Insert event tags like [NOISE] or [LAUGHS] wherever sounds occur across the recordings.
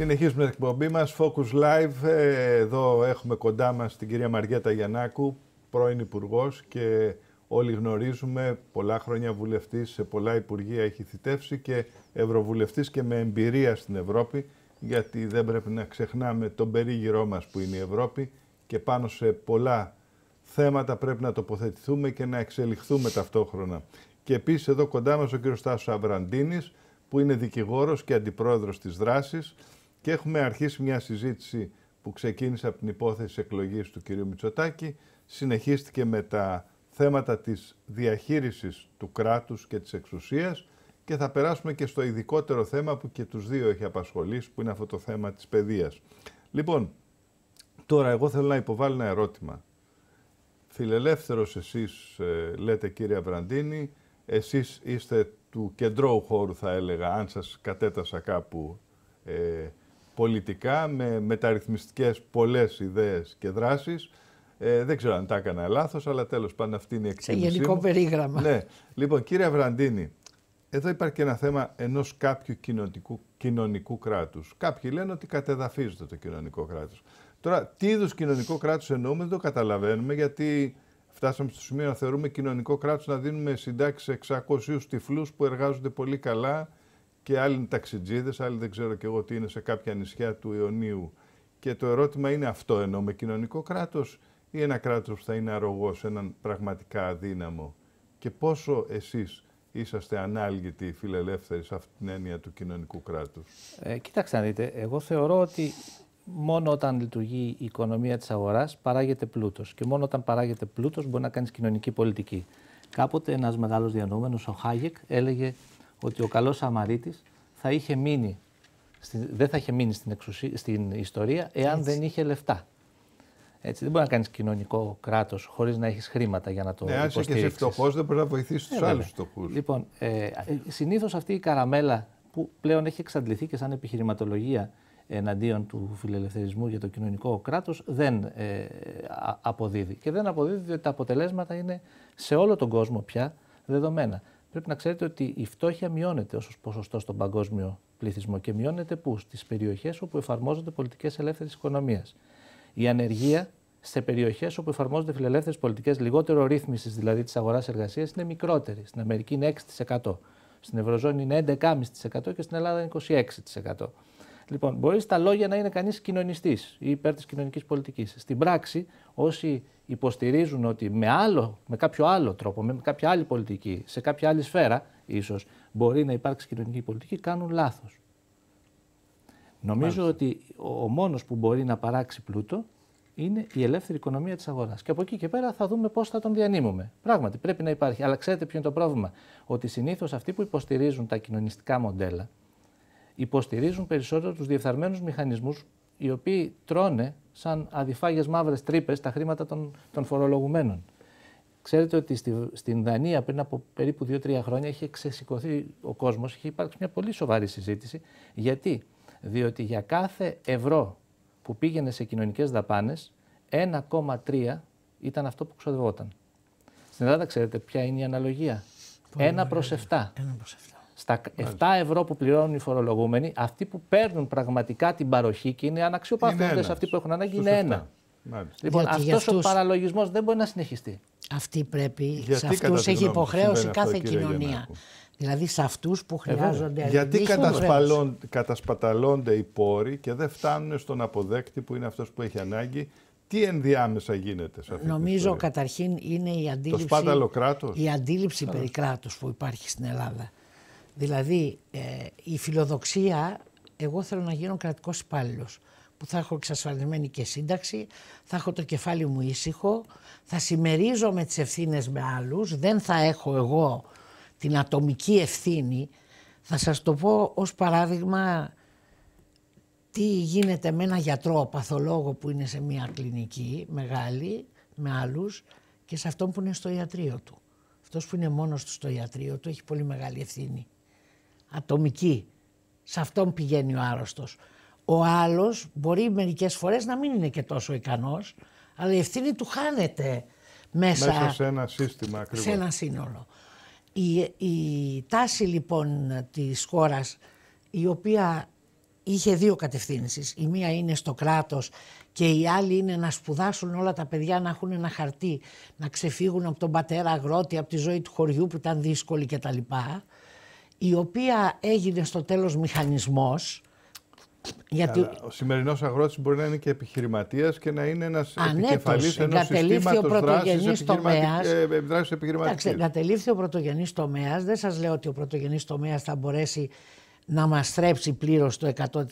Συνεχίζουμε την εκπομπή μας Focus Live. Ε, εδώ έχουμε κοντά μας την κυρία Μαριέτα Γιαννάκου, πρώην υπουργός και όλοι γνωρίζουμε πολλά χρόνια βουλευτής, σε πολλά υπουργεία έχει θητεύσει και Ευρωβουλευτής και με εμπειρία στην Ευρώπη, γιατί δεν πρέπει να ξεχνάμε τον περίγυρό μας που είναι η Ευρώπη και πάνω σε πολλά θέματα πρέπει να τοποθετηθούμε και να εξελιχθούμε ταυτόχρονα. Και επίσης εδώ κοντά μας ο κύριος Στάσος Αβραντίνης, που είναι δικηγόρος και αντιπρόεδρος της δράσης και έχουμε αρχίσει μια συζήτηση που ξεκίνησε από την υπόθεση εκλογής του κυρίου Μητσοτάκη, συνεχίστηκε με τα θέματα της διαχείρισης του κράτους και της εξουσίας και θα περάσουμε και στο ειδικότερο θέμα που και τους δύο έχει απασχολήσει, που είναι αυτό το θέμα της παιδείας. Λοιπόν, τώρα εγώ θέλω να υποβάλω ένα ερώτημα. Φιλελεύθερος εσείς ε, λέτε κύριε Αβραντίνη, εσείς είστε του κεντρώου χώρου θα έλεγα, αν σας κατέτασα κάπου ε, πολιτικά, με μεταρρυθμιστικές πολλές ιδέες και δράσεις. Ε, δεν ξέρω αν τα έκανα λάθος, αλλά τέλος πάντων αυτή είναι η εκτίμησή Σε γενικό περίγραμμα. Ναι. Λοιπόν, κύριε Αβραντίνη, εδώ υπάρχει και ένα θέμα ενός κάποιου κοινωνικού, κοινωνικού κράτους. Κάποιοι λένε ότι κατεδαφίζεται το κοινωνικό κράτος. Τώρα, τι είδους κοινωνικό κράτος εννοούμε δεν το καταλαβαίνουμε, γιατί φτάσαμε στο σημείο να θεωρούμε κοινωνικό κράτος να δίνουμε συντάξεις 600 τυφλούς που εργάζονται πολύ καλά και άλλοι είναι ταξιτζίδες, άλλοι δεν ξέρω και εγώ τι είναι σε κάποια νησιά του Ιωνίου. Και το ερώτημα είναι αυτό ενώ με κοινωνικό κράτος ή ένα κράτος που θα είναι αρρωγός, έναν πραγματικά αδύναμο. Και πόσο εσείς είσαστε ανάλγητοι φιλελεύθεροι σε αυτή την έννοια του κοινωνικού κράτους. Ε, κοίταξτε να δείτε, εγώ θεωρώ ότι μόνο όταν λειτουργεί η οικονομία της αγοράς παράγεται πλούτος και μόνο όταν παράγεται πλούτος μπορεί να κάνεις κοινωνική πολιτική. Κάποτε ένας μεγάλος διανοούμενος, ο Χάγεκ, έλεγε ότι ο καλός Σαμαρίτης θα είχε μείνει, δεν θα είχε μείνει στην, στην ιστορία εάν δεν είχε λεφτά. Έτσι, δεν μπορεί να κάνεις κοινωνικό κράτος χωρίς να έχεις χρήματα για να το ναι, Αν είσαι και φτωχός, δεν μπορεί να βοηθήσεις τους ε, άλλους φτωχούς. Λοιπόν, ε, ε συνήθως αυτή η καραμέλα που πλέον έχει εξαντληθεί και σαν επιχειρηματολογία εναντίον του φιλελευθερισμού για το κοινωνικό κράτος δεν ε, αποδίδει. Και δεν αποδίδει διότι τα αποτελέσματα είναι σε όλο τον κόσμο πια δεδομένα πρέπει να ξέρετε ότι η φτώχεια μειώνεται ως ποσοστό στον παγκόσμιο πληθυσμό και μειώνεται πού, στις περιοχές όπου εφαρμόζονται πολιτικές ελεύθερης οικονομίας. Η ανεργία σε περιοχές όπου εφαρμόζονται φιλελεύθερες πολιτικές λιγότερο ρύθμισης δηλαδή της αγορά-εργασία είναι μικρότερη. Στην Αμερική είναι 6%, στην Ευρωζώνη είναι 11,5% και στην Ελλάδα είναι 26%. Λοιπόν, μπορείς στα λόγια να είναι κανείς κοινωνιστής ή υπέρ της κοινωνικής πολιτικής. Στην πράξη, όσοι υποστηρίζουν ότι με, άλλο, με κάποιο άλλο τρόπο, με κάποια άλλη πολιτική, σε κάποια άλλη σφαίρα, ίσως μπορεί να υπάρξει κοινωνική πολιτική, κάνουν λάθος. Νομίζω Μάλιστα. ότι ο μόνος που μπορεί να παράξει πλούτο είναι η ελεύθερη οικονομία τη κοινωνικη πολιτικη στην πραξη οσοι υποστηριζουν οτι με αλλο με καποιο αλλο τροπο με καποια αλλη πολιτικη σε καποια αλλη σφαιρα ισω μπορει να υπαρξει κοινωνικη πολιτικη κανουν λαθο νομιζω οτι ο μονο που μπορει να παραξει πλουτο ειναι η ελευθερη οικονομια της αγορα Και από εκεί και πέρα θα δούμε πώς θα τον διανύμουμε. Πράγματι, πρέπει να υπάρχει. Αλλά ξέρετε ποιο είναι το πρόβλημα. Ότι συνήθως αυτοί που υποστηρίζουν τα κοινωνιστικά μοντέλα υποστηρίζουν περισσότερο τους διεφθαρμένους μηχανισμούς, οι οποίοι τρώνε σαν αδιφάγες μαύρες τρύπες τα χρήματα των, των φορολογουμένων. Ξέρετε ότι στη, στην Δανία πριν από περίπου 2-3 χρόνια είχε ξεσηκωθεί ο κόσμος είχε υπάρξει μια πολύ σοβαρή συζήτηση. Γιατί? Διότι για κάθε ευρώ που πήγαινε σε κοινωνικές δαπάνες, 1,3 ήταν αυτό που ξοδευόταν. Στην Ελλάδα ξέρετε ποια είναι η αναλογία. Πολύ 1 7. Στα 7 ευρώ που πληρώνουν οι φορολογούμενοι, αυτοί που παίρνουν πραγματικά την παροχή και είναι αναξιοπαθούντες αυτοί που έχουν ανάγκη, είναι ένα. Μάλιστα. Λοιπόν, αυτός ο παραλογισμός δεν μπορεί να συνεχιστεί. Αυτή πρέπει. σε αυτού έχει υποχρέωση κάθε κοινωνία. Δηλαδή σε αυτούς που χρειάζονται Γιατί κατασπαταλώνται οι πόροι και δεν φτάνουν στον αποδέκτη που είναι αυτός που έχει ανάγκη. Τι ενδιάμεσα γίνεται σε αυτό. Νομίζω καταρχήν είναι η αντίληψη, το σπάταλο κράτος. Η αντίληψη περί Κράτους που υπάρχει στην Ελλάδα. Δηλαδή, ε, η φιλοδοξία, εγώ θέλω να γίνω κρατικός υπάλληλος. Που θα έχω εξασφαλισμένη και σύνταξη, θα έχω το κεφάλι μου ήσυχο, θα συμμερίζομαι με τις ευθύνες με άλλους, δεν θα έχω εγώ την ατομική ευθύνη. Θα σας το πω ως παράδειγμα τι γίνεται με ένα γιατρό παθολόγο που είναι σε μια κλινική μεγάλη με άλλους και σε αυτόν που είναι στο ιατρείο του. Αυτός που είναι μόνος του στο ιατρείο του έχει πολύ μεγάλη ευθύνη ατομική. Σε αυτόν πηγαίνει ο άρρωστος. Ο άλλος μπορεί μερικές φορές να μην είναι και τόσο ικανός, αλλά η ευθύνη του χάνεται μέσα, μέσα σε ένα σύστημα ακριβώς. Σε ένα σύνολο. Η, η τάση λοιπόν της χώρας η οποία είχε δύο κατευθύνσεις. Η μία είναι στο κράτος και η άλλη είναι να σπουδάσουν όλα τα παιδιά να έχουν ένα χαρτί, να ξεφύγουν από τον πατέρα αγρότη, από τη ζωή του χωριού που ήταν δύσκολη κτλ η οποία έγινε στο τέλος μηχανισμός, γιατί... Ο σημερινός αγρότης μπορεί να είναι και επιχειρηματίας και να είναι ένας ναι, επικεφαλής ενό συστήματος δράσης τομέας. Ε, ε, Εντάξει, ο πρωτογενής τομέας. Δεν σας λέω ότι ο πρωτογενής τομέας θα μπορέσει να μας στρέψει πλήρως το 100%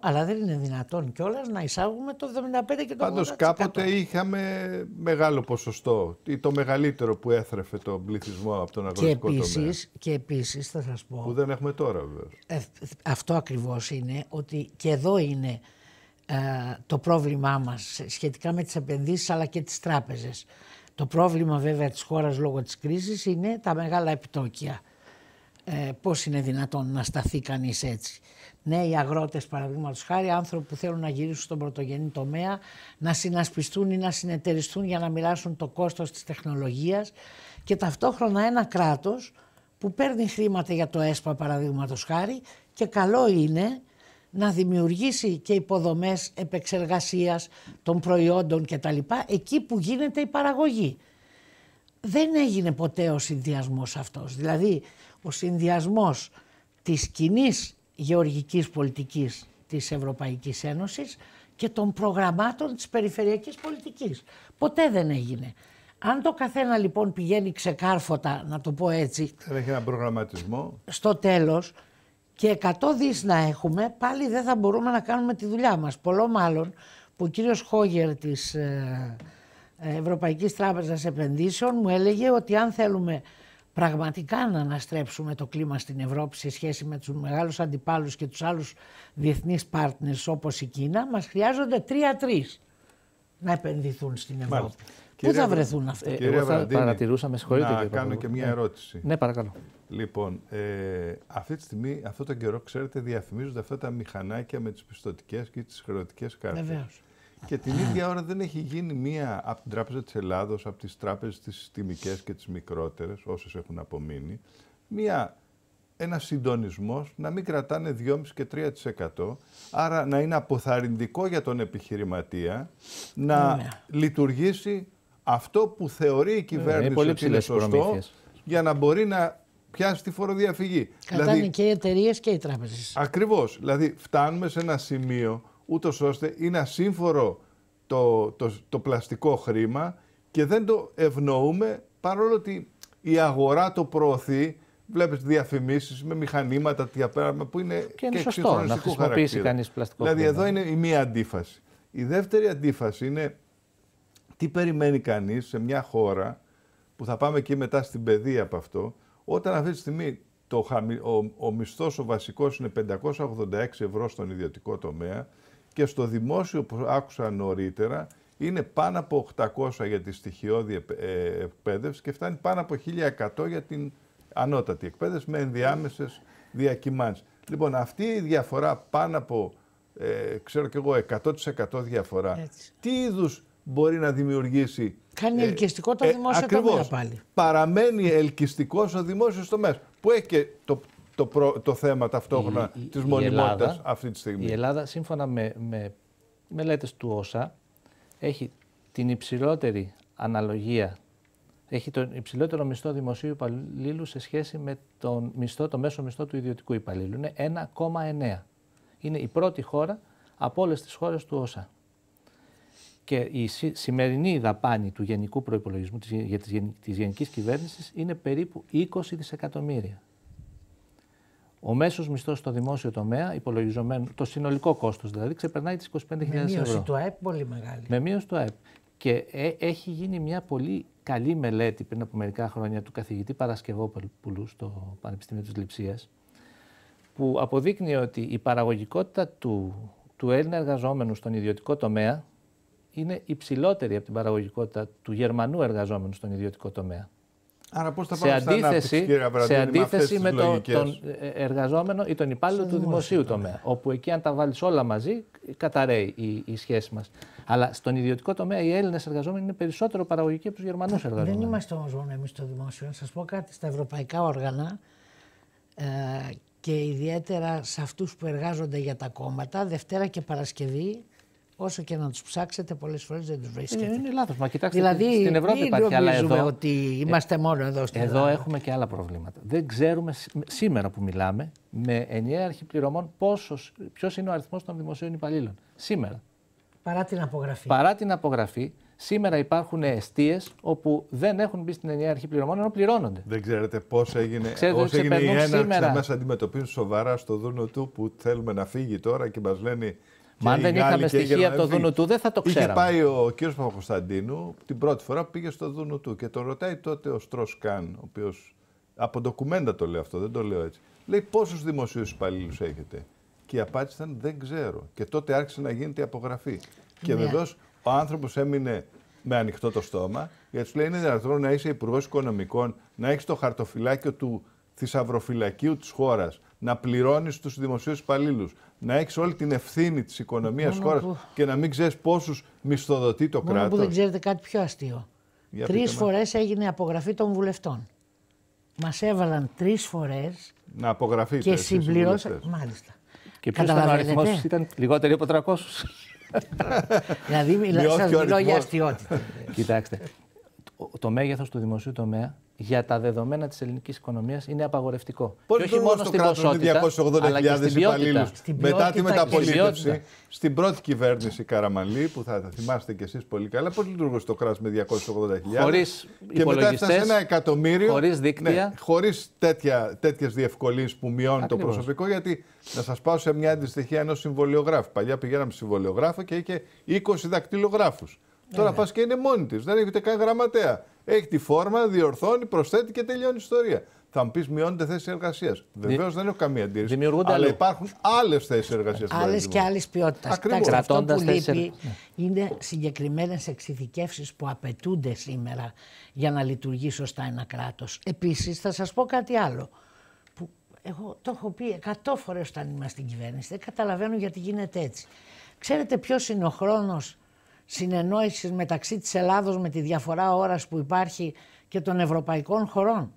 αλλά δεν είναι δυνατόν κιόλας να εισάγουμε το 75% και το Πάντως κάποτε είχαμε μεγάλο ποσοστό, ή το μεγαλύτερο που έθρεφε τον πληθυσμό από τον αγροτικό και επίσης, Και επίσης θα σας πω... Που δεν έχουμε τώρα βέβαια ε, αυτό ακριβώς είναι ότι και εδώ είναι ε, το πρόβλημά μας σχετικά με τις επενδύσεις αλλά και τις τράπεζες. Το πρόβλημα βέβαια της χώρας λόγω της κρίσης είναι τα μεγάλα επιτόκια ε, πώς είναι δυνατόν να σταθεί κανείς έτσι. Ναι, οι αγρότες παραδείγματος χάρη, άνθρωποι που θέλουν να γυρίσουν στον πρωτογενή τομέα, να συνασπιστούν ή να συνεταιριστούν για να μοιράσουν το κόστος της τεχνολογίας και ταυτόχρονα ένα κράτος που παίρνει χρήματα για το ΕΣΠΑ παραδείγματος χάρη και καλό είναι να δημιουργήσει και υποδομές επεξεργασίας των προϊόντων κτλ. εκεί που γίνεται η παραγωγή. Δεν έγινε ποτέ ο συνδυασμός αυτός. Δηλαδή ο συνδυασμός της κοινής γεωργικής πολιτικής της Ευρωπαϊκής Ένωσης και των προγραμμάτων της περιφερειακής πολιτικής. Ποτέ δεν έγινε. Αν το καθένα λοιπόν πηγαίνει ξεκάρφωτα, να το πω έτσι... δεν έχει έναν προγραμματισμό. Στο τέλος και 100 δις να έχουμε, πάλι δεν θα μπορούμε να κάνουμε τη δουλειά μας. Πολλό μάλλον που ο κύριος Χόγερ της ε, ε, Ευρωπαϊκής Τράπεζας Επενδύσεων μου έλεγε ότι αν θέλουμε πραγματικά να αναστρέψουμε το κλίμα στην Ευρώπη σε σχέση με τους μεγάλους αντιπάλους και τους άλλους διεθνείς partners όπως η Κίνα, μας χρειάζονται τρία-τρει να επενδυθούν στην Ευρώπη. Μάλιστα. Πού θα βρεθούν αυτοί. Ε, εγώ θα Βραντίνη, παρατηρούσα, με συγχωρείτε. Να κάνω και, μια ε. ερώτηση. Ναι, παρακαλώ. Λοιπόν, ε, αυτή τη στιγμή, αυτό τον καιρό, ξέρετε, διαφημίζονται αυτά τα μηχανάκια με τις πιστοτικές και τις χρεωτικές κάρτες. Βεβαίως. Και την ίδια ώρα δεν έχει γίνει μία από την Τράπεζα της Ελλάδος, από τις τράπεζες τις συστημικές και τις μικρότερες, όσες έχουν απομείνει, μία, ένα συντονισμός να μην κρατάνε 2,5 και 3%, άρα να είναι αποθαρρυντικό για τον επιχειρηματία να ναι. λειτουργήσει αυτό που θεωρεί η ναι, κυβέρνηση ναι, πολύ ότι είναι σωστό, για να μπορεί να πιάσει τη φοροδιαφυγή. Κρατάνε δηλαδή, και οι εταιρείες και οι τράπεζες. Ακριβώς. Δηλαδή, φτάνουμε σε ένα σημείο ούτως ώστε είναι ασύμφορο το, το, το, πλαστικό χρήμα και δεν το ευνοούμε παρόλο ότι η αγορά το προωθεί. Βλέπεις διαφημίσεις με μηχανήματα, τι που είναι και, είναι και σωστό να χρησιμοποιήσει κανείς πλαστικό. Δηλαδή, εδώ είναι η μία αντίφαση. Η δεύτερη αντίφαση είναι τι περιμένει κανείς σε μια χώρα που θα πάμε και μετά στην παιδεία από αυτό, όταν αυτή τη στιγμή το, ο, ο μισθός ο βασικός είναι 586 ευρώ στον ιδιωτικό τομέα και στο δημόσιο που άκουσα νωρίτερα είναι πάνω από 800 για τη στοιχειώδη ε, εκπαίδευση και φτάνει πάνω από 1100 για την ανώτατη εκπαίδευση με ενδιάμεσες διακυμάνσεις. Λοιπόν, αυτή η διαφορά πάνω από, ε, ξέρω και εγώ, 100% διαφορά. Τι είδους μπορεί να δημιουργήσει. Κάνει ε, ελκυστικό το ε, δημόσιο τομέα πάλι. Παραμένει ελκυστικός ο δημόσιος τομέας. Που έχει και το, το, το θέμα ταυτόχρονα τη μονιμότητα αυτή τη στιγμή. Η Ελλάδα, σύμφωνα με, με μελέτες του ΩΣΑ, έχει την υψηλότερη αναλογία. Έχει τον υψηλότερο μισθό δημοσίου υπαλλήλου σε σχέση με τον μισθό, το μέσο μισθό του ιδιωτικού υπαλλήλου. Είναι 1,9. Είναι η πρώτη χώρα από όλες τις χώρες του ΩΣΑ και η σημερινή δαπάνη του γενικού προπολογισμού της, γενική γενικής είναι περίπου 20 δισεκατομμύρια. Ο μέσος μισθός στο δημόσιο τομέα, υπολογιζομένο, το συνολικό κόστος δηλαδή, ξεπερνάει τις 25.000 ευρώ. Με μείωση του ΑΕΠ πολύ μεγάλη. Με μείωση του ΑΕΠ. Και ε, έχει γίνει μια πολύ καλή μελέτη πριν από μερικά χρόνια του καθηγητή Παρασκευόπουλου στο Πανεπιστήμιο της Λειψίας, που αποδείκνει ότι η παραγωγικότητα του, του Έλληνα εργαζόμενου στον ιδιωτικό τομέα είναι υψηλότερη από την παραγωγικότητα του Γερμανού εργαζόμενου στον ιδιωτικό τομέα. Άρα πώς θα πάμε σε αντίθεση, σε αντίθεση με, τον ε, ε, εργαζόμενο ή τον υπάλληλο του δημοσίου τομέα, όπου εκεί αν τα βάλεις όλα μαζί καταραίει η, η σχέση μας. Αλλά στον ιδιωτικό τομέα οι Έλληνες εργαζόμενοι είναι περισσότερο παραγωγικοί από τους Γερμανούς εργαζόμενου. Δεν είμαστε όμως μόνο εμείς στο δημόσιο. Να σας πω κάτι στα ευρωπαϊκά όργανα ε, και ιδιαίτερα σε αυτούς που εργάζονται για τα κόμματα, Δευτέρα και Παρασκευή Όσο και να τους ψάξετε, πολλές φορές δεν τους βρίσκεται. Ε, είναι, είναι λάθος. Μα κοιτάξτε, δηλαδή, στην Ευρώπη υπάρχει. Αλλά εδώ. ότι ε, είμαστε μόνο εδώ στην Εδώ έχουμε και άλλα προβλήματα. Δεν ξέρουμε σήμερα που μιλάμε με ενιαία αρχή πληρωμών ποιος είναι ο αριθμός των δημοσίων υπαλλήλων. Σήμερα. Παρά την απογραφή. Παρά την απογραφή, σήμερα υπάρχουν αιστείες όπου δεν έχουν μπει στην ενιαία αρχή πληρωμών ενώ πληρώνονται. Δεν ξέρετε πώς έγινε, ξέρετε έγινε η έναρξη σήμερα. να μα αντιμετωπίζουν σοβαρά στο δούνο του που θέλουμε να φύγει τώρα και μας λένε Μα αν δεν είχαμε στοιχεία από το Δούνου δεν θα το ξέραμε. Είχε πάει ο κ. Παπακοσταντίνου την πρώτη φορά που πήγε στο Δούνου του και τον ρωτάει τότε ο Στρό Καν, ο οποίος. Από ντοκουμέντα το λέω αυτό, δεν το λέω έτσι. Λέει πόσους δημοσίους υπαλλήλους έχετε. Και η απάντηση ήταν δεν ξέρω. Και τότε άρχισε να γίνεται η απογραφή. Και ναι. βεβαίως ο άνθρωπος έμεινε με ανοιχτό το στόμα, γιατί σου λέει είναι δυνατόν να είσαι υπουργός οικονομικών, να έχεις το χαρτοφυλάκιο του θησαυροφυλακίου της χώρας, να πληρώνεις τους δημοσίους υπαλλήλους, να έχεις όλη την ευθύνη της οικονομίας χώρα και να μην ξέρεις πόσους μισθοδοτεί το κράτο. Που δεν ξέρετε κάτι πιο αστείο. Τρει φορές έγινε απογραφή των βουλευτών. Μας έβαλαν τρεις φορές. Να απογραφείτε. Και συμπληρώσατε. Μάλιστα. Και ποιος ήταν ο αριθμός, ήταν λιγότεροι από 300. [LAUGHS] δηλαδή, σα μιλώ για αστείωτη. Κοιτάξτε, το μέγεθος του δημοσίου τομέα για τα δεδομένα της ελληνικής οικονομίας είναι απαγορευτικό. Πώς και όχι μόνο στην 280.000 υπαλλήλου μετά τη μεταπολίτευση. Στην, πρώτη κυβέρνηση Καραμαλή, που θα θυμάστε κι εσείς πολύ καλά, πώς λειτουργούσε το κράτος με 280.000. Χωρίς Και μετά έφτασε ένα εκατομμύριο. Χωρίς ναι, δίκτυα. Ναι, Χωρί τέτοιες διευκολύνσεις που μειώνει το προσωπικό. Γιατί να σας πάω σε μια αντιστοιχεία ενός συμβολιογράφου. Παλιά πηγαίναμε συμβολιογράφο και είχε 20 δακτυλογράφους. Τώρα ναι, ναι. πας και είναι μόνη της. Δεν έχετε καν γραμματέα. Έχει τη φόρμα, διορθώνει, προσθέτει και τελειώνει η ιστορία. Θα μου πεις μειώνεται θέσει εργασίας. Ναι. Βεβαίως δεν έχω καμία αντίρρηση. Αλλά αλλού. υπάρχουν άλλες θέσεις εργασίας. Άλλε και άλλης ποιότητας. Κρατώντα θέσει. Είναι συγκεκριμένες εξειδικεύσεις που απαιτούνται σήμερα για να λειτουργεί σωστά ένα κράτος. Επίσης, θα σας πω κάτι άλλο. Που εγώ το έχω πει εκατό φορές όταν είμαστε στην κυβέρνηση. Δεν καταλαβαίνω γιατί γίνεται έτσι. Ξέρετε ποιος είναι ο χρόνος συνεννόησης μεταξύ της Ελλάδος με τη διαφορά ώρας που υπάρχει και των ευρωπαϊκών χωρών.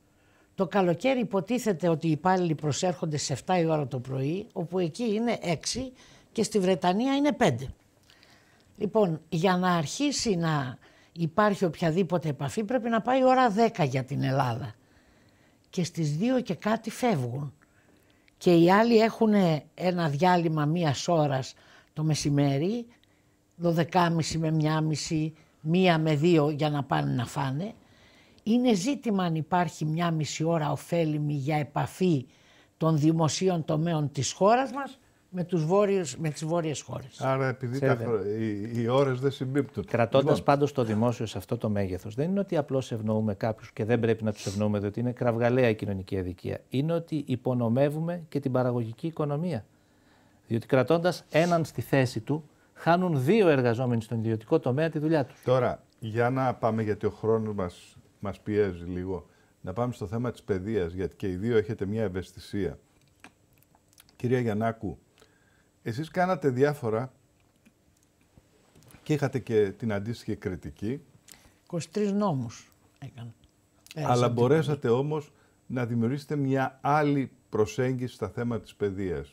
Το καλοκαίρι υποτίθεται ότι οι υπάλληλοι προσέρχονται σε 7 η ώρα το πρωί, όπου εκεί είναι 6 και στη Βρετανία είναι 5. Λοιπόν, για να αρχίσει να υπάρχει οποιαδήποτε επαφή πρέπει να πάει ώρα 10 για την Ελλάδα. Και στις 2 και κάτι φεύγουν. Και οι άλλοι έχουν ένα διάλειμμα μια ώρας το μεσημέρι 12.30 με 1.30, μία με δύο για να πάνε να φάνε. Είναι ζήτημα αν υπάρχει μια μισή ώρα ωφέλιμη για επαφή των δημοσίων τομέων της χώρας μας με, τους βόρειους, με τις βόρειες χώρες. Άρα επειδή τα, οι, οι ώρες δεν συμπίπτουν. Κρατώντας λοιπόν. πάντως το δημόσιο σε αυτό το μέγεθος, δεν είναι ότι απλώς ευνοούμε κάποιους και δεν πρέπει να τους ευνοούμε διότι είναι κραυγαλαία η κοινωνική αδικία. Είναι ότι υπονομεύουμε και την παραγωγική οικονομία. Διότι κρατώντας έναν στη θέση του, χάνουν δύο εργαζόμενοι στον ιδιωτικό τομέα τη δουλειά τους. Τώρα, για να πάμε, γιατί ο χρόνος μας μας πιέζει λίγο, να πάμε στο θέμα της παιδείας, γιατί και οι δύο έχετε μια ευαισθησία. Κυρία Γιαννάκου, εσείς κάνατε διάφορα και είχατε και την αντίστοιχη κριτική. 23 νόμους έκανα. Αλλά μπορέσατε όμως να δημιουργήσετε μια άλλη προσέγγιση στα θέματα της παιδείας.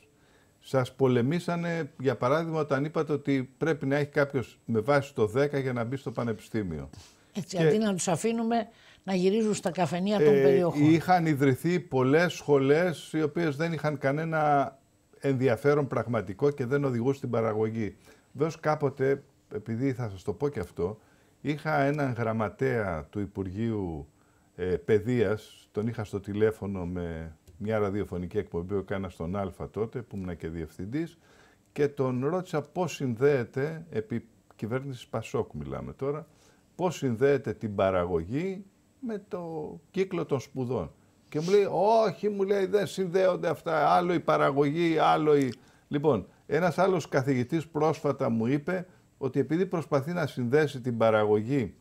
Σας πολεμήσανε, για παράδειγμα, όταν είπατε ότι πρέπει να έχει κάποιος με βάση το 10 για να μπει στο πανεπιστήμιο. Έτσι, και... αντί να τους αφήνουμε να γυρίζουν στα καφενεία των ε, περιοχών. Είχαν ιδρυθεί πολλές σχολές, οι οποίες δεν είχαν κανένα ενδιαφέρον πραγματικό και δεν οδηγούσαν στην παραγωγή. Βέβαια κάποτε, επειδή θα σας το πω και αυτό, είχα έναν γραμματέα του Υπουργείου ε, Παιδείας, τον είχα στο τηλέφωνο με μια ραδιοφωνική εκπομπή που έκανα στον Α τότε, που ήμουν και διευθυντής, και τον ρώτησα πώς συνδέεται, επί κυβέρνησης Πασόκ μιλάμε τώρα, πώς συνδέεται την παραγωγή με το κύκλο των σπουδών. Και μου λέει, Όχι, μου λέει, δεν συνδέονται αυτά. Άλλο η παραγωγή, άλλο η. Λοιπόν, ένας άλλος καθηγητής πρόσφατα μου είπε ότι επειδή προσπαθεί να συνδέσει την παραγωγή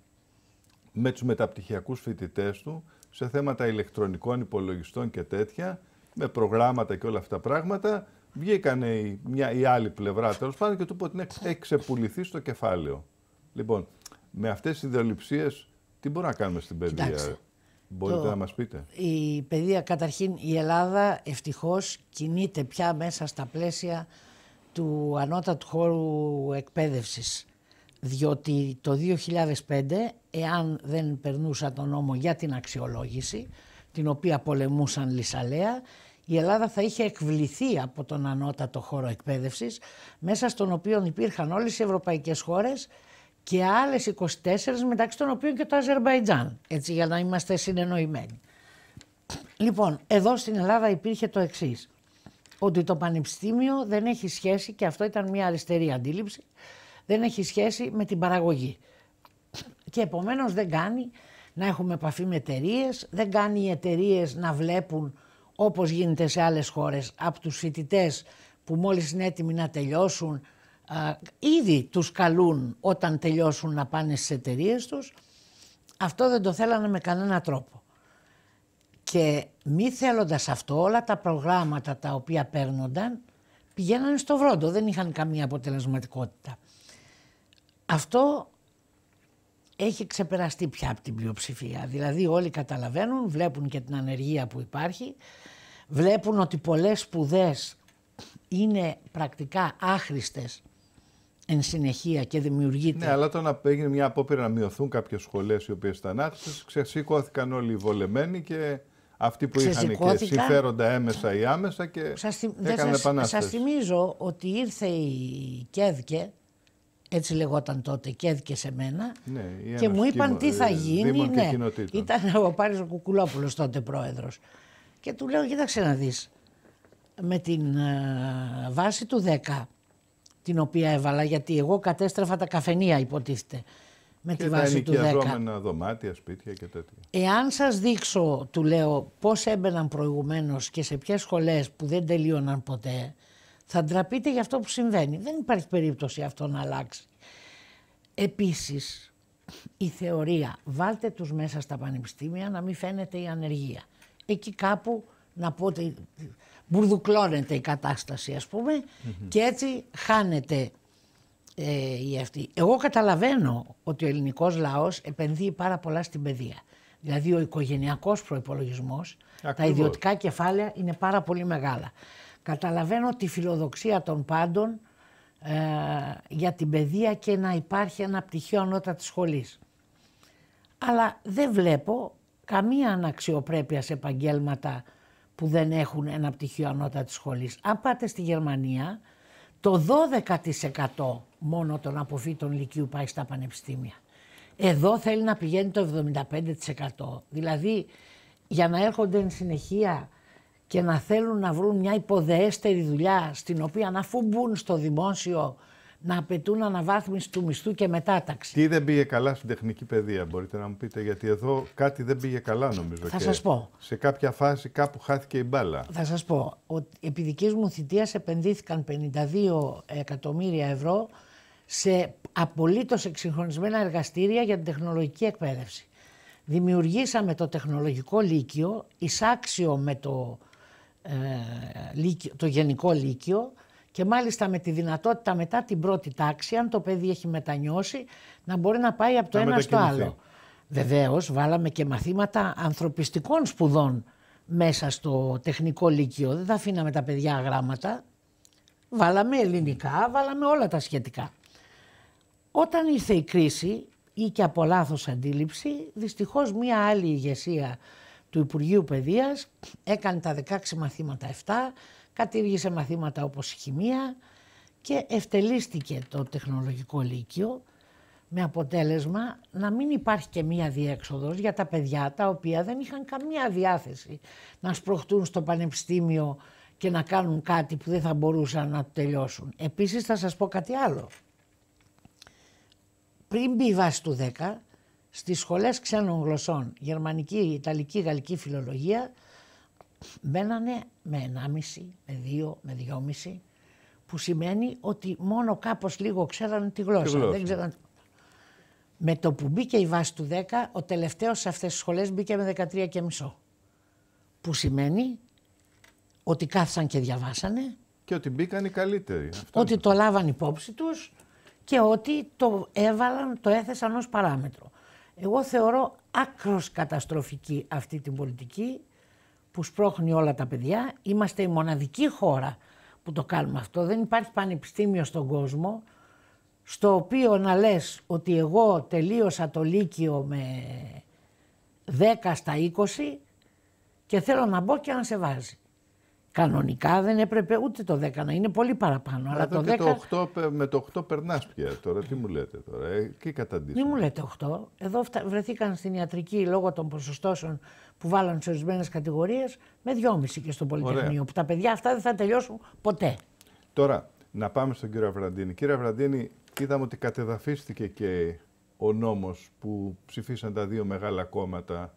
με τους μεταπτυχιακούς φοιτητές του, σε θέματα ηλεκτρονικών υπολογιστών και τέτοια, με προγράμματα και όλα αυτά τα πράγματα, βγήκανε η, μια, η άλλη πλευρά τέλος πάντων και του είπε ότι ναι, έχει ξεπουληθεί στο κεφάλαιο. Λοιπόν, με αυτές τις ιδεοληψίε, τι μπορούμε να κάνουμε στην παιδεία. Κοιτάξτε, ε? Μπορείτε το, να μας πείτε. Η παιδεία καταρχήν η Ελλάδα ευτυχώς κινείται πια μέσα στα πλαίσια του ανώτατου χώρου εκπαίδευσης, Διότι το 2005 εάν δεν περνούσα τον νόμο για την αξιολόγηση, την οποία πολεμούσαν λισαλέα, η Ελλάδα θα είχε εκβληθεί από τον ανώτατο χώρο εκπαίδευσης, μέσα στον οποίο υπήρχαν όλες οι ευρωπαϊκές χώρες και άλλες 24, μεταξύ των οποίων και το Αζερβαϊτζάν. Έτσι, για να είμαστε συνεννοημένοι. Λοιπόν, εδώ στην Ελλάδα υπήρχε το εξής. Ότι το πανεπιστήμιο δεν έχει σχέση, και αυτό ήταν μια αριστερή αντίληψη, δεν έχει σχέση με την παραγωγή. Και επομένως δεν κάνει να έχουμε επαφή με εταιρείες, δεν κάνει οι εταιρείες να βλέπουν όπως γίνεται σε άλλες χώρες από τους φοιτητές που μόλις είναι έτοιμοι να τελειώσουν ήδη τους καλούν όταν τελειώσουν να πάνε στις εταιρείες τους αυτό δεν το θέλανε με κανένα τρόπο και μη θέλοντά αυτό όλα τα προγράμματα τα οποία παίρνονταν πηγαίνανε στο βρόντο δεν είχαν καμία αποτελεσματικότητα αυτό έχει ξεπεραστεί πια από την πλειοψηφία. Δηλαδή όλοι καταλαβαίνουν, βλέπουν και την ανεργία που υπάρχει, βλέπουν ότι πολλές σπουδές είναι πρακτικά άχρηστες εν συνεχεία και δημιουργείται. Ναι, αλλά όταν έγινε μια απόπειρα να μειωθούν κάποιες σχολές οι οποίες ήταν άχρηστες, ξεσηκώθηκαν όλοι οι βολεμένοι και αυτοί που είχαν και συμφέροντα έμεσα ή άμεσα και σας, έκαναν επανάσταση. θυμίζω ότι ήρθε η ΚΕΔΚΕ έτσι λεγόταν τότε και έδικε σε μένα ναι, και μου είπαν τι θα ε, γίνει. Ναι». Ήταν ο Πάρης ο Κουκουλόπουλος τότε πρόεδρος. Και του λέω κοίταξε να δεις με την ε, βάση του 10 την οποία έβαλα γιατί εγώ κατέστρεφα τα καφενεία υποτίθεται με και τη βάση του 10. δωμάτια, σπίτια και τέτοια. Εάν σας δείξω, του λέω, πώς έμπαιναν προηγουμένως και σε ποιες σχολές που δεν τελείωναν ποτέ, θα ντραπείτε για αυτό που συμβαίνει. Δεν υπάρχει περίπτωση αυτό να αλλάξει. Επίσης, η θεωρία, βάλτε τους μέσα στα πανεπιστήμια να μην φαίνεται η ανεργία. Εκεί κάπου να πω ότι μπουρδουκλώνεται η κατάσταση ας πουμε και έτσι χάνεται ε, η αυτή. Εγώ καταλαβαίνω ότι ο ελληνικός λαός επενδύει πάρα πολλά στην παιδεία. Δηλαδή ο οικογενειακός προϋπολογισμός, τα ιδιωτικά κεφάλαια είναι πάρα πολύ μεγάλα. Καταλαβαίνω τη φιλοδοξία των πάντων ε, για την παιδεία και να υπάρχει ένα πτυχίο νότα της σχολής. Αλλά δεν βλέπω καμία αναξιοπρέπεια σε επαγγέλματα που δεν έχουν ένα πτυχίο ανώτατης σχολής. Αν πάτε στη Γερμανία, το 12% μόνο των αποφύτων λυκείου πάει στα πανεπιστήμια. Εδώ θέλει να πηγαίνει το 75%. Δηλαδή, για να έρχονται εν συνεχεία και να θέλουν να βρουν μια υποδεέστερη δουλειά, στην οποία αφού μπουν στο δημόσιο να απαιτούν αναβάθμιση του μισθού και μετάταξη. Τι δεν πήγε καλά στην τεχνική παιδεία, μπορείτε να μου πείτε, γιατί εδώ κάτι δεν πήγε καλά, νομίζω. Θα σας πω. Σε κάποια φάση κάπου χάθηκε η μπάλα. Θα σας πω ότι επί δικής μου θητείας επενδύθηκαν 52 εκατομμύρια ευρώ σε απολύτως εξυγχρονισμένα εργαστήρια για την τεχνολογική εκπαίδευση. Δημιουργήσαμε το τεχνολογικό λύκειο, εισάξιο με το ε, γενικό λύκειο, και μάλιστα με τη δυνατότητα μετά την πρώτη τάξη, αν το παιδί έχει μετανιώσει, να μπορεί να πάει από το ένα στο άλλο. Βεβαίως, βάλαμε και μαθήματα ανθρωπιστικών σπουδών μέσα στο τεχνικό λύκειο. Δεν θα αφήναμε τα παιδιά γράμματα. Βάλαμε ελληνικά, βάλαμε όλα τα σχετικά. Όταν ήρθε η κρίση ή και από λάθος αντίληψη, δυστυχώς μία άλλη ηγεσία του Υπουργείου Παιδείας έκανε τα 16 μαθήματα 7, Κατήργησε μαθήματα όπως η χημεία και ευτελίστηκε το τεχνολογικό λύκειο με αποτέλεσμα να μην υπάρχει και μία διέξοδος για τα παιδιά τα οποία δεν είχαν καμία διάθεση να σπρωχτούν στο πανεπιστήμιο και να κάνουν κάτι που δεν θα μπορούσαν να τελειώσουν. Επίσης θα σας πω κάτι άλλο. Πριν μπει η βάση του 10, στις σχολές ξένων γλωσσών, γερμανική, ιταλική, γαλλική φιλολογία, μένανε με 1,5, με 2, με 2,5 που σημαίνει ότι μόνο κάπως λίγο ξέρανε τη γλώσσα. Δεν Με το που μπήκε η βάση του 10, ο τελευταίος σε αυτές τις σχολές μπήκε με 13,5. Που σημαίνει ότι κάθισαν και διαβάσανε. Και ότι μπήκαν οι καλύτεροι. Αυτό ότι το λάβαν υπόψη τους και ότι το έβαλαν, το έθεσαν ως παράμετρο. Εγώ θεωρώ άκρος καταστροφική αυτή την πολιτική που σπρώχνει όλα τα παιδιά. Είμαστε η μοναδική χώρα που το κάνουμε αυτό. Δεν υπάρχει πανεπιστήμιο στον κόσμο στο οποίο να λες ότι εγώ τελείωσα το Λύκειο με 10 στα 20 και θέλω να μπω και να σε βάζει. Κανονικά δεν έπρεπε ούτε το 10 να είναι πολύ παραπάνω. αλλά το 10... με το 8 περνάς πια τώρα. Τι μου λέτε τώρα, τι ε, καταντήσω. Μην μου λέτε 8. Εδώ βρεθήκαν στην ιατρική λόγω των ποσοστώσεων που βάλαν σε ορισμένες κατηγορίες με δυόμιση και στο Πολυτεχνείο. Που τα παιδιά αυτά δεν θα τελειώσουν ποτέ. Τώρα, να πάμε στον κύριο Αβραντίνη. Κύριε Αβραντίνη, είδαμε ότι κατεδαφίστηκε και ο νομο που ψηφίσαν τα δύο μεγάλα κόμματα,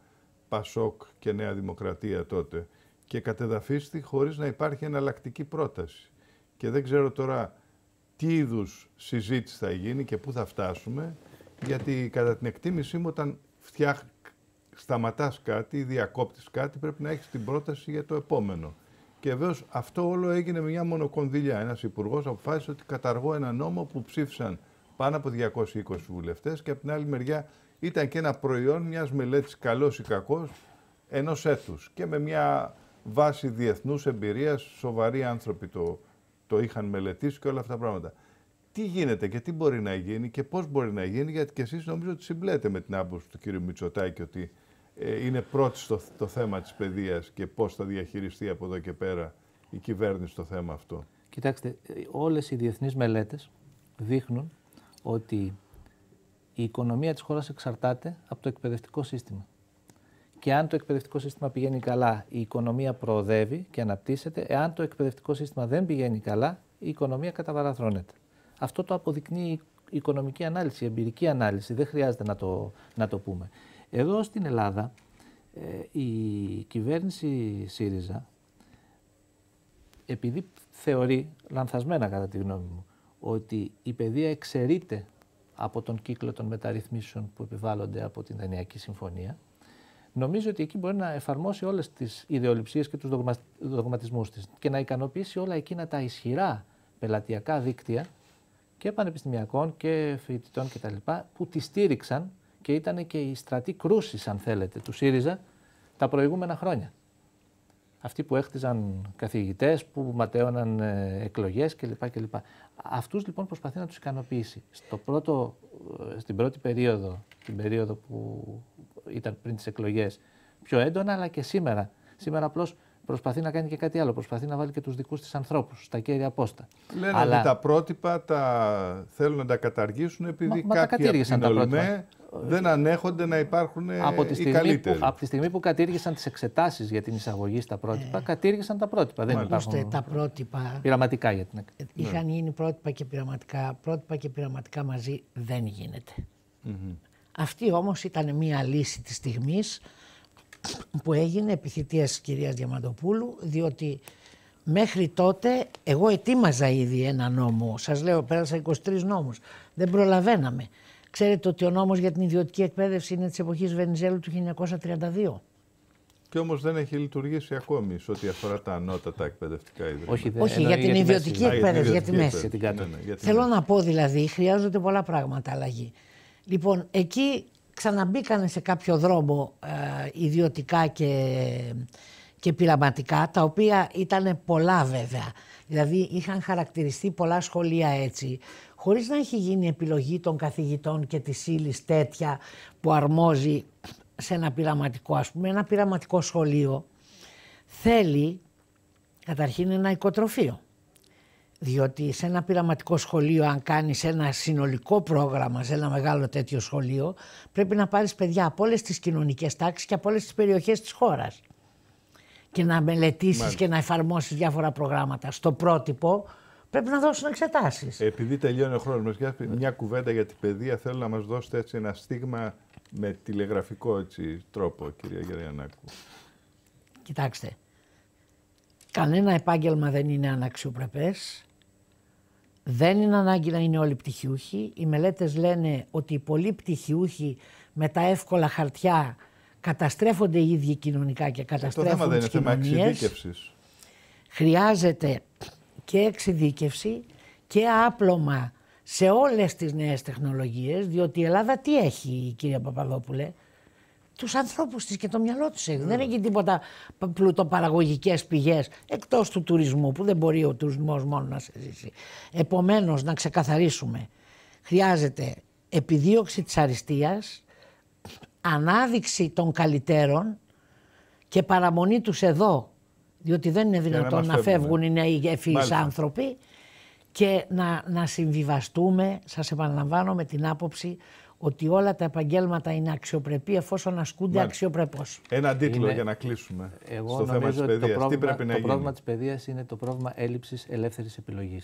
Πασόκ και Νέα Δημοκρατία τότε, και κατεδαφίστη χωρίς να υπάρχει εναλλακτική πρόταση. Και δεν ξέρω τώρα τι είδους συζήτηση θα γίνει και πού θα φτάσουμε, γιατί κατά την εκτίμησή μου όταν φτιάχνει σταματάς κάτι, διακόπτεις κάτι, πρέπει να έχεις την πρόταση για το επόμενο. Και βεβαίως αυτό όλο έγινε με μια μονοκονδυλιά. Ένας υπουργός αποφάσισε ότι καταργώ ένα νόμο που ψήφισαν πάνω από 220 βουλευτές και από την άλλη μεριά ήταν και ένα προϊόν μιας μελέτης καλός ή κακός ενός έτους. Και με μια βάση διεθνούς εμπειρίας, σοβαροί άνθρωποι το, το είχαν μελετήσει και όλα αυτά τα πράγματα. Τι γίνεται και τι μπορεί να γίνει και πώς μπορεί να γίνει, γιατί και εσείς νομίζω ότι συμπλέτε με την άποψη του κ. Μητσοτάκη ότι ε, είναι πρώτη στο το θέμα της παιδείας και πώς θα διαχειριστεί από εδώ και πέρα η κυβέρνηση το θέμα αυτό. Κοιτάξτε, ε, όλες οι διεθνείς μελέτες δείχνουν ότι η οικονομία της χώρας εξαρτάται από το εκπαιδευτικό σύστημα. Και αν το εκπαιδευτικό σύστημα πηγαίνει καλά, η οικονομία προοδεύει και αναπτύσσεται. Εάν το εκπαιδευτικό σύστημα δεν πηγαίνει καλά, η οικονομία καταβαραθρώνεται. Αυτό το αποδεικνύει η οικονομική ανάλυση, η εμπειρική ανάλυση. Δεν χρειάζεται να το, να το πούμε. Εδώ στην Ελλάδα ε, η κυβέρνηση ΣΥΡΙΖΑ επειδή θεωρεί, λανθασμένα κατά τη γνώμη μου, ότι η παιδεία εξαιρείται από τον κύκλο των μεταρρυθμίσεων που επιβάλλονται από την Δανειακή Συμφωνία, νομίζω ότι εκεί μπορεί να εφαρμόσει όλες τις ιδεολειψίες και τους δογματισμούς της και να ικανοποιήσει όλα εκείνα τα ισχυρά πελατειακά δίκτυα και πανεπιστημιακών και φοιτητών κτλ. που τη στήριξαν και ήταν και η στρατή κρούσης, αν θέλετε, του ΣΥΡΙΖΑ τα προηγούμενα χρόνια. Αυτοί που έχτιζαν καθηγητές, που ματέωναν ε, εκλογές κλπ. κλπ. Αυτούς λοιπόν προσπαθεί να τους ικανοποιήσει. Στο πρώτο, ε, στην πρώτη περίοδο, την περίοδο που ήταν πριν τις εκλογές, πιο έντονα, αλλά και σήμερα. Σήμερα απλώς προσπαθεί να κάνει και κάτι άλλο. Προσπαθεί να βάλει και τους δικούς της ανθρώπους στα κέρια πόστα. Λένε Αλλά... ότι τα πρότυπα τα θέλουν να τα καταργήσουν επειδή μα, κάποιοι τα τα δεν ανέχονται να υπάρχουν ε, από τη οι καλύτεροι. από τη στιγμή που κατήργησαν τις εξετάσεις για την εισαγωγή στα πρότυπα, ε, κατήργησαν τα πρότυπα. Δεν υπάρχουν τα πρότυπα. Πειραματικά για την ε, Είχαν ναι. γίνει πρότυπα και πειραματικά. Πρότυπα και πειραματικά μαζί δεν γίνεται. Αυτή όμως ήταν μια λύση της στιγμής που έγινε επιθυμία της κυρίας Διαμαντοπούλου διότι μέχρι τότε εγώ ετοίμαζα ήδη ένα νόμο. Σας λέω πέρασα 23 νόμους. Δεν προλαβαίναμε. Ξέρετε ότι ο νόμος για την ιδιωτική εκπαίδευση είναι της εποχής Βενιζέλου του 1932. Και όμως δεν έχει λειτουργήσει ακόμη σε ό,τι αφορά τα ανώτατα εκπαιδευτικά ιδρύματα. Όχι, για την ιδιωτική εκπαίδευση, για τη ναι, ναι, μέση. Θέλω να πω δηλαδή, χρειάζονται πολλά πράγματα αλλαγή. Λοιπόν, εκεί ξαναμπήκανε σε κάποιο δρόμο ε, ιδιωτικά και, και πειραματικά, τα οποία ήταν πολλά βέβαια. Δηλαδή είχαν χαρακτηριστεί πολλά σχολεία έτσι, χωρίς να έχει γίνει επιλογή των καθηγητών και της ύλη τέτοια που αρμόζει σε ένα πειραματικό, ας πούμε, ένα πειραματικό σχολείο θέλει καταρχήν ένα οικοτροφείο διότι σε ένα πειραματικό σχολείο αν κάνεις ένα συνολικό πρόγραμμα σε ένα μεγάλο τέτοιο σχολείο πρέπει να πάρεις παιδιά από όλες τις κοινωνικές τάξεις και από όλες τις περιοχές της χώρας και να μελετήσεις και να εφαρμόσεις διάφορα προγράμματα. Στο πρότυπο πρέπει να δώσουν εξετάσεις. Επειδή τελειώνει ο χρόνος μας, μια κουβέντα για την παιδεία θέλω να μας δώσετε έτσι ένα στίγμα με τηλεγραφικό έτσι, τρόπο, κυρία Γεριανάκου. Κοιτάξτε, κανένα επάγγελμα δεν είναι αναξιοπρεπές δεν είναι ανάγκη να είναι όλοι πτυχιούχοι. Οι μελέτες λένε ότι οι πολλοί πτυχιούχοι με τα εύκολα χαρτιά καταστρέφονται οι ίδιοι κοινωνικά και καταστρέφονται Αυτό θέμα δεν είναι θέμα Χρειάζεται και εξειδίκευση και άπλωμα σε όλες τις νέες τεχνολογίες, διότι η Ελλάδα τι έχει, κυρία Παπαδόπουλε, τους ανθρώπους της και το μυαλό τους έχει. Ναι. Δεν έχει τίποτα πλουτοπαραγωγικές πηγές εκτός του τουρισμού που δεν μπορεί ο τουρισμός μόνος να σε Επομένως, Επομένως, να ξεκαθαρίσουμε. Χρειάζεται επιδίωξη της αριστείας, ανάδειξη των καλυτέρων και παραμονή τους εδώ, διότι δεν είναι δυνατόν να, φεύγουν οι νέοι ευφυεί άνθρωποι και να, να συμβιβαστούμε, σας επαναλαμβάνω, με την άποψη ότι όλα τα επαγγέλματα είναι αξιοπρεπή εφόσον ασκούνται αξιοπρεπώς. Ένα τίτλο είναι... για να κλείσουμε Εγώ στο θέμα τη παιδείας. Τι πρέπει να γίνει. Το πρόβλημα της παιδείας είναι το πρόβλημα έλλειψης ελεύθερης επιλογής.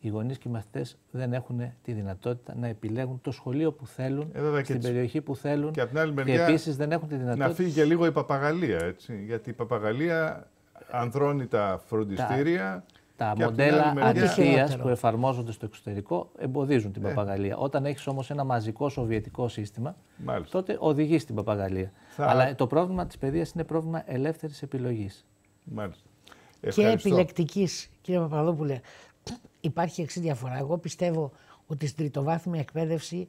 Οι γονείς και οι μαθητές δεν έχουν τη δυνατότητα να επιλέγουν το σχολείο που θέλουν, ε, στην περιοχή που θέλουν. Και, και επίσης δεν έχουν τη δυνατότητα. Να φύγει και λίγο η παπαγαλία. Έτσι, γιατί η παπαγαλία ανδρώνει τα φροντιστήρια τα και μοντέλα αριστεία που εφαρμόζονται στο εξωτερικό εμποδίζουν την ναι. παπαγαλία. Όταν έχεις όμως ένα μαζικό σοβιετικό σύστημα, Μάλιστα. τότε οδηγείς στην παπαγαλία. Θα... Αλλά το πρόβλημα της παιδείας είναι πρόβλημα ελεύθερης επιλογής. Μάλιστα. Και επιλεκτικής, κύριε Παπαδόπουλε. Υπάρχει εξή διαφορά. Εγώ πιστεύω ότι στην τριτοβάθμια εκπαίδευση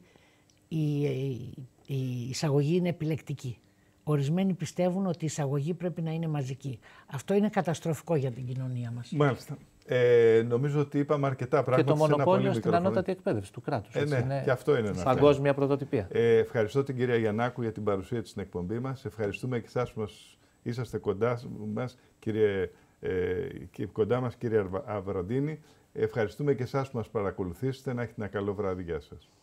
η, η, η εισαγωγή είναι επιλεκτική. Ορισμένοι πιστεύουν ότι η εισαγωγή πρέπει να είναι μαζική. Αυτό είναι καταστροφικό για την κοινωνία μας. Μάλιστα. Ε, νομίζω ότι είπαμε αρκετά πράγματα. Και το μονοπόλιο στην μικρόφωνο. ανώτατη εκπαίδευση του κράτους. Ε, ναι, είναι... και αυτό είναι Παγκόσμια πρωτοτυπία. Ε, ευχαριστώ την κυρία Γιαννάκου για την παρουσία της στην εκπομπή μας. Ευχαριστούμε και εσάς που μας είσαστε κοντά μας, κύριε, ε, μας, κύριε Αβραντίνη. Ευχαριστούμε και εσάς που μας παρακολουθήσετε. Να έχετε ένα καλό βράδυ. Γεια σας.